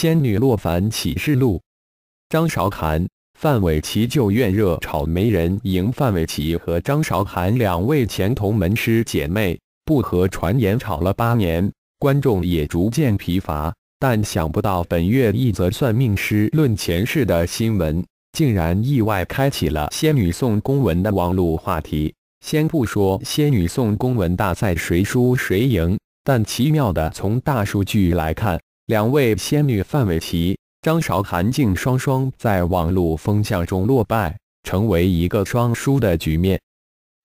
《仙女洛凡启示录》，张韶涵、范玮琪旧怨热炒，媒人赢范玮琪和张韶涵两位前同门师姐妹不和，传言吵了八年，观众也逐渐疲乏。但想不到本月一则算命师论前世的新闻，竟然意外开启了仙女送公文的网络话题。先不说仙女送公文大赛谁输谁赢，但奇妙的从大数据来看。两位仙女范玮琪、张韶涵竟双双在网络风向中落败，成为一个双输的局面。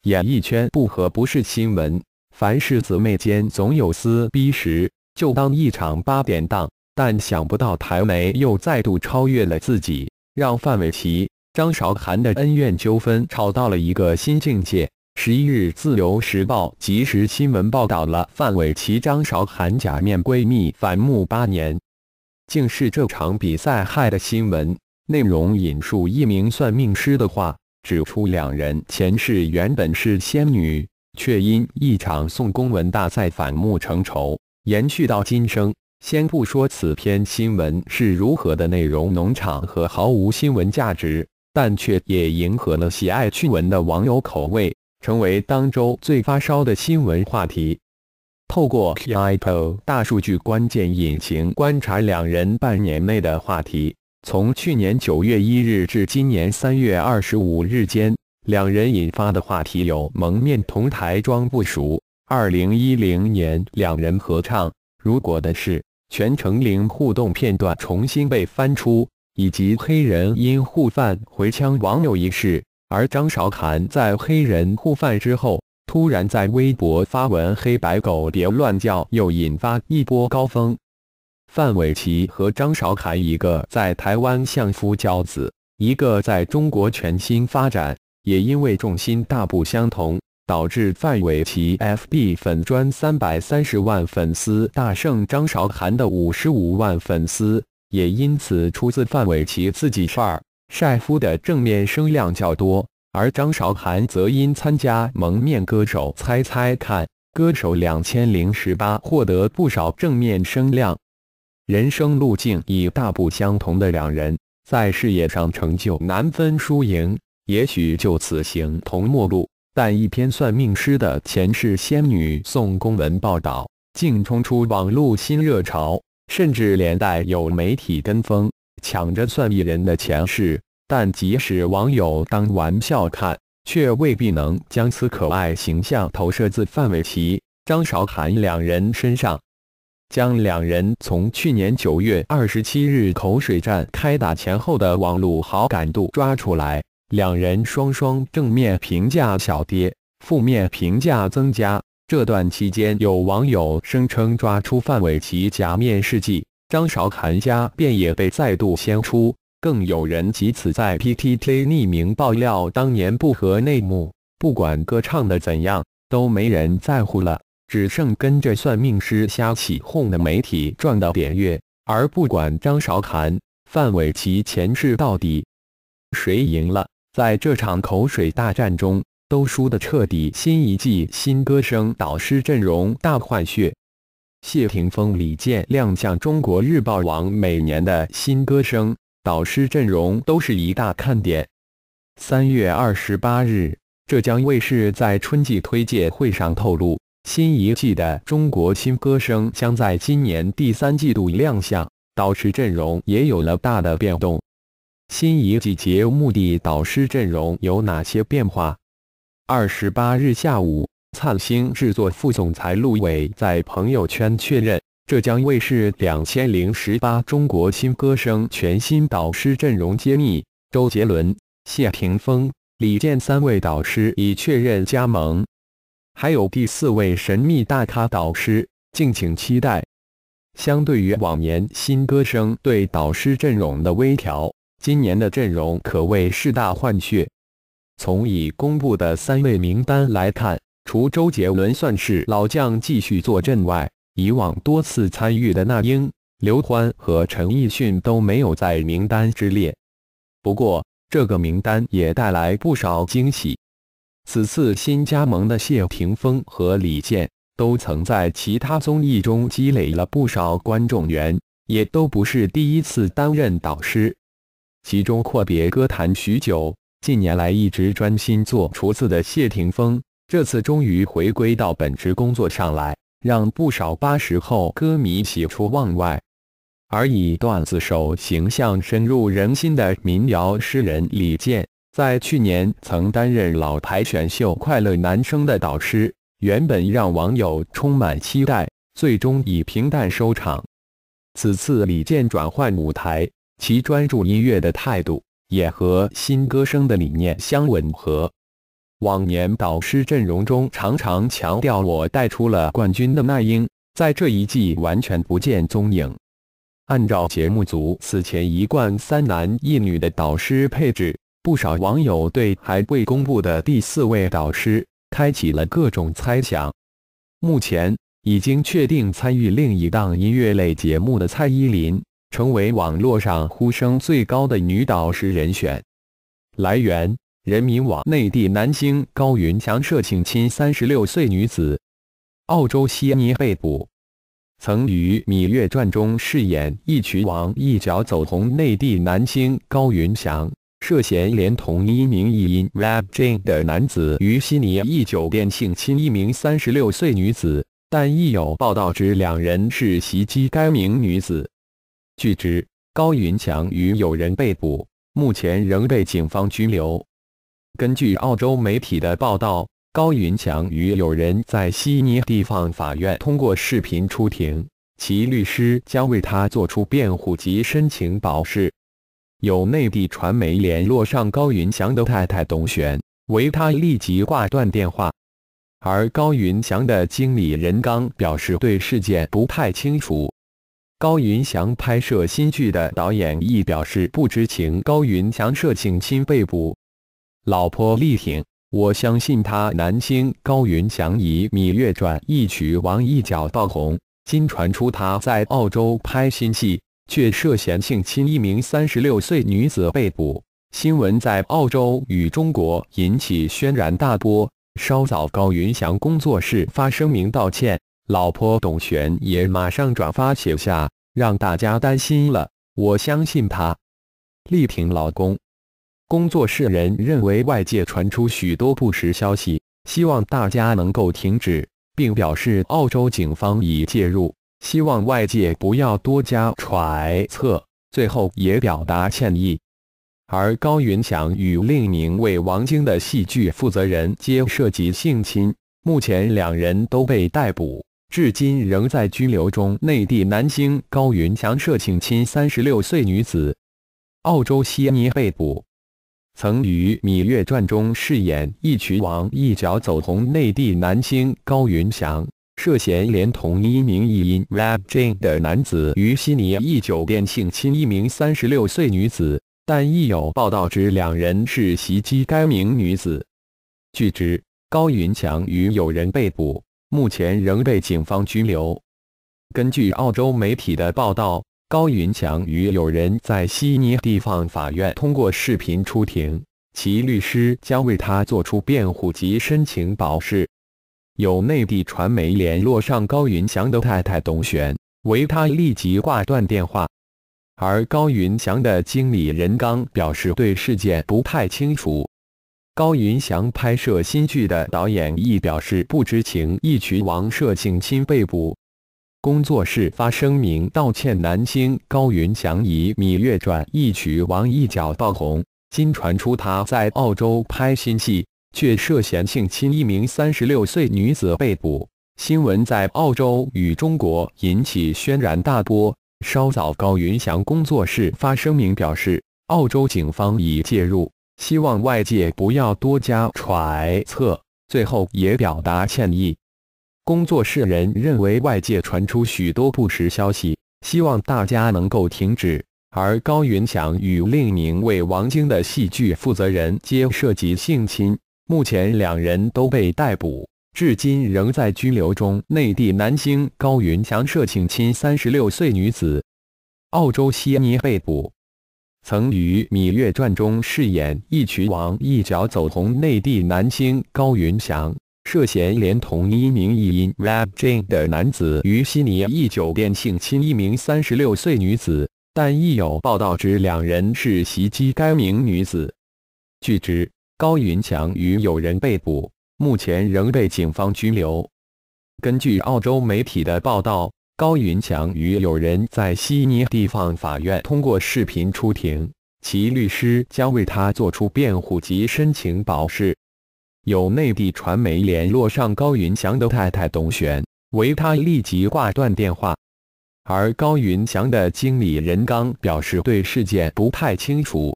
演艺圈不和不是新闻，凡是姊妹间总有撕逼时，就当一场八点档。但想不到台媒又再度超越了自己，让范玮琪、张韶涵的恩怨纠纷吵到了一个新境界。十一日，《自由时报》即时新闻报道了范玮琪、张韶涵假面闺蜜反目八年，竟是这场比赛害的新闻。内容引述一名算命师的话，指出两人前世原本是仙女，却因一场送公文大赛反目成仇，延续到今生。先不说此篇新闻是如何的内容农场和毫无新闻价值，但却也迎合了喜爱趣闻的网友口味。成为当周最发烧的新闻话题。透过 K I P O 大数据关键引擎观察两人半年内的话题，从去年九月一日至今年三月二十五日间，两人引发的话题有：蒙面同台装不熟；二零一零年两人合唱《如果的事》，全程零互动片段重新被翻出；以及黑人因互犯回呛网友一事。而张韶涵在黑人互犯之后，突然在微博发文“黑白狗别乱叫”，又引发一波高峰。范玮琪和张韶涵一个在台湾相夫教子，一个在中国全新发展，也因为重心大不相同，导致范玮琪 FB 粉专三百三十万粉丝大胜张韶涵的五十五万粉丝，也因此出自范玮琪自己事儿。晒夫的正面声量较多，而张韶涵则因参加《蒙面歌手猜猜看》《歌手2018》获得不少正面声量。人生路径已大不相同的两人，在事业上成就难分输赢。也许就此形同陌路，但一篇算命师的前世仙女宋公文报道，竟冲出网络新热潮，甚至连带有媒体跟风。抢着算一人的前世，但即使网友当玩笑看，却未必能将此可爱形象投射自范玮琪、张韶涵两人身上。将两人从去年九月二十七日口水战开打前后的网路好感度抓出来，两人双双正面评价小跌，负面评价增加。这段期间，有网友声称抓出范玮琪假面事迹。张韶涵家便也被再度掀出，更有人几此在 PTT 匿名爆料当年不合内幕。不管歌唱的怎样，都没人在乎了，只剩跟着算命师瞎起哄的媒体赚到点月。而不管张韶涵、范玮琪前世到底谁赢了，在这场口水大战中都输得彻底。新一季《新歌声》导师阵容大换血。谢霆锋、李健亮相《中国日报》，网每年的新歌声导师阵容都是一大看点。三月二十八日，浙江卫视在春季推介会上透露，新一季的《中国新歌声》将在今年第三季度亮相，导师阵容也有了大的变动。新一季节目的导师阵容有哪些变化？二十八日下午。灿星制作副总裁陆伟在朋友圈确认，浙江卫视两千零十八中国新歌声全新导师阵容揭秘，周杰伦、谢霆锋、李健三位导师已确认加盟，还有第四位神秘大咖导师，敬请期待。相对于往年新歌声对导师阵容的微调，今年的阵容可谓是大换血。从已公布的三位名单来看。除周杰伦算是老将继续坐镇外，以往多次参与的那英、刘欢和陈奕迅都没有在名单之列。不过，这个名单也带来不少惊喜。此次新加盟的谢霆锋和李健，都曾在其他综艺中积累了不少观众缘，也都不是第一次担任导师。其中，阔别歌坛许久，近年来一直专心做厨子的谢霆锋。这次终于回归到本职工作上来，让不少八十后歌迷喜出望外。而以段子手形象深入人心的民谣诗人李健，在去年曾担任老牌选秀《快乐男声》的导师，原本让网友充满期待，最终以平淡收场。此次李健转换舞台，其专注音乐的态度也和《新歌声》的理念相吻合。往年导师阵容中，常常强调我带出了冠军的那英，在这一季完全不见踪影。按照节目组此前一贯三男一女的导师配置，不少网友对还未公布的第四位导师开启了各种猜想。目前已经确定参与另一档音乐类节目的蔡依林，成为网络上呼声最高的女导师人选。来源。人民网：内地男星高云翔涉性侵三十六岁女子，澳洲悉尼被捕。曾于《芈月传》中饰演义渠王，一脚走红。内地男星高云翔涉嫌连同一名艺名 Rap Jin 的男子，于悉尼一酒店性侵一名三十六岁女子，但亦有报道指两人是袭击该名女子。据知，高云翔与友人被捕，目前仍被警方拘留。根据澳洲媒体的报道，高云翔与友人在悉尼地方法院通过视频出庭，其律师将为他作出辩护及申请保释。有内地传媒联络上高云翔的太太董璇，为他立即挂断电话。而高云翔的经理任刚表示对事件不太清楚。高云翔拍摄新剧的导演亦表示不知情。高云翔涉性侵被捕。老婆力挺，我相信他。男星高云翔以《芈月传》一曲王一角爆红，今传出他在澳洲拍新戏，却涉嫌性侵一名三十六岁女子被捕。新闻在澳洲与中国引起轩然大波。稍早，高云翔工作室发声明道歉，老婆董璇也马上转发写下：“让大家担心了，我相信他，力挺老公。”工作室人认为外界传出许多不实消息，希望大家能够停止，并表示澳洲警方已介入，希望外界不要多加揣测。最后也表达歉意。而高云翔与另一名为王晶的戏剧负责人皆涉及性侵，目前两人都被逮捕，至今仍在拘留中。内地男星高云翔涉性侵三十六岁女子，澳洲悉尼被捕。曾于《芈月传》中饰演义渠王一角走红内地男星高云翔，涉嫌连同一名音 rap jing 的男子于悉尼一酒店性侵一名三十六岁女子，但亦有报道指两人是袭击该名女子。据知，高云翔与友人被捕，目前仍被警方拘留。根据澳洲媒体的报道。高云翔与友人在悉尼地方法院通过视频出庭，其律师将为他作出辩护及申请保释。有内地传媒联络上高云翔的太太董璇，为他立即挂断电话。而高云翔的经理任刚表示对事件不太清楚。高云翔拍摄新剧的导演亦表示不知情。一群王涉性侵被捕。工作室发声明道歉。男星高云翔以《芈月传》一曲王一角爆红，今传出他在澳洲拍新戏，却涉嫌性侵一名三十六岁女子被捕。新闻在澳洲与中国引起轩然大波。稍早，高云翔工作室发声明表示，澳洲警方已介入，希望外界不要多加揣测，最后也表达歉意。工作室人认为外界传出许多不实消息，希望大家能够停止。而高云翔与另一名为王晶的戏剧负责人皆涉及性侵，目前两人都被逮捕，至今仍在拘留中。内地男星高云翔涉性侵三十六岁女子，澳洲悉尼被捕。曾于《芈月传》中饰演义渠王，一脚走红内地男星高云翔。涉嫌连同一名艺音 rap jin 的男子于悉尼一酒店性侵一名三十六岁女子，但亦有报道指两人是袭击该名女子。据知，高云强与友人被捕，目前仍被警方拘留。根据澳洲媒体的报道，高云强与友人在悉尼地方法院通过视频出庭，其律师将为他作出辩护及申请保释。有内地传媒联络上高云翔的太太董璇，为他立即挂断电话。而高云翔的经理任刚表示对事件不太清楚。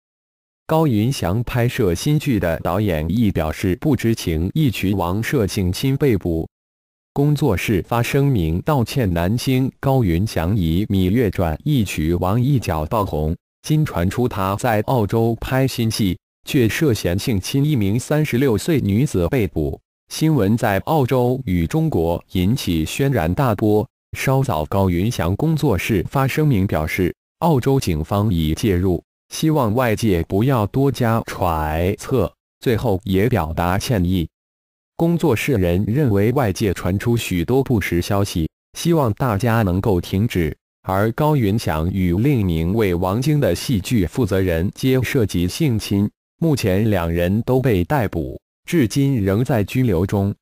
高云翔拍摄新剧的导演亦表示不知情。一曲王涉性侵被捕，工作室发声明道歉。男星高云翔以《芈月传》一曲王一角爆红，今传出他在澳洲拍新戏。却涉嫌性侵一名三十六岁女子被捕，新闻在澳洲与中国引起轩然大波。稍早，高云翔工作室发声明表示，澳洲警方已介入，希望外界不要多加揣测，最后也表达歉意。工作室人认为外界传出许多不实消息，希望大家能够停止。而高云翔与另一名为王晶的戏剧负责人皆涉及性侵。目前，两人都被逮捕，至今仍在拘留中。